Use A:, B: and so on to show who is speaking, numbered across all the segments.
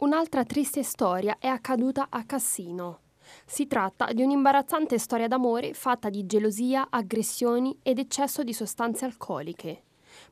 A: Un'altra triste storia è accaduta a Cassino. Si tratta di un'imbarazzante storia d'amore fatta di gelosia, aggressioni ed eccesso di sostanze alcoliche.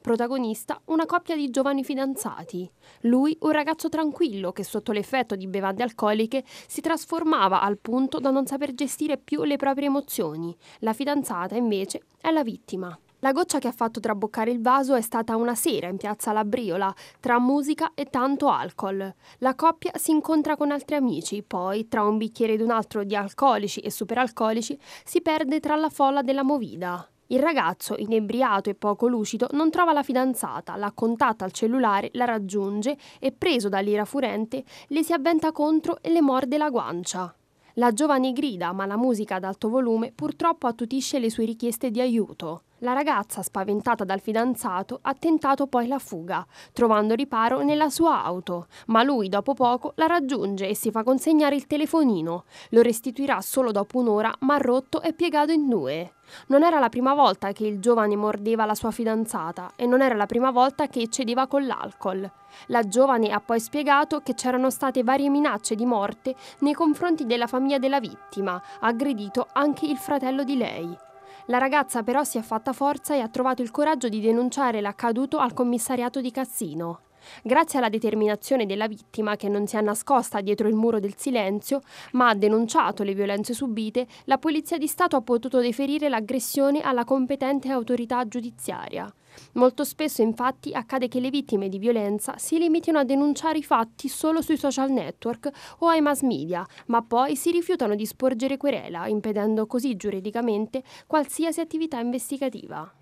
A: Protagonista una coppia di giovani fidanzati. Lui un ragazzo tranquillo che sotto l'effetto di bevande alcoliche si trasformava al punto da non saper gestire più le proprie emozioni. La fidanzata invece è la vittima. La goccia che ha fatto traboccare il vaso è stata una sera in piazza Labriola, tra musica e tanto alcol. La coppia si incontra con altri amici, poi, tra un bicchiere ed un altro di alcolici e superalcolici, si perde tra la folla della movida. Il ragazzo, inebriato e poco lucido, non trova la fidanzata, la contatta al cellulare, la raggiunge e, preso dall'ira furente, le si avventa contro e le morde la guancia. La giovane grida, ma la musica ad alto volume purtroppo attutisce le sue richieste di aiuto. La ragazza, spaventata dal fidanzato, ha tentato poi la fuga, trovando riparo nella sua auto, ma lui dopo poco la raggiunge e si fa consegnare il telefonino. Lo restituirà solo dopo un'ora, ma rotto e piegato in due. Non era la prima volta che il giovane mordeva la sua fidanzata e non era la prima volta che eccedeva con l'alcol. La giovane ha poi spiegato che c'erano state varie minacce di morte nei confronti della famiglia della vittima, aggredito anche il fratello di lei. La ragazza però si è fatta forza e ha trovato il coraggio di denunciare l'accaduto al commissariato di Cassino grazie alla determinazione della vittima che non si è nascosta dietro il muro del silenzio, ma ha denunciato le violenze subite, la Polizia di Stato ha potuto deferire l'aggressione alla competente autorità giudiziaria. Molto spesso infatti accade che le vittime di violenza si limitino a denunciare i fatti solo sui social network o ai mass media, ma poi si rifiutano di sporgere querela, impedendo così giuridicamente qualsiasi attività investigativa.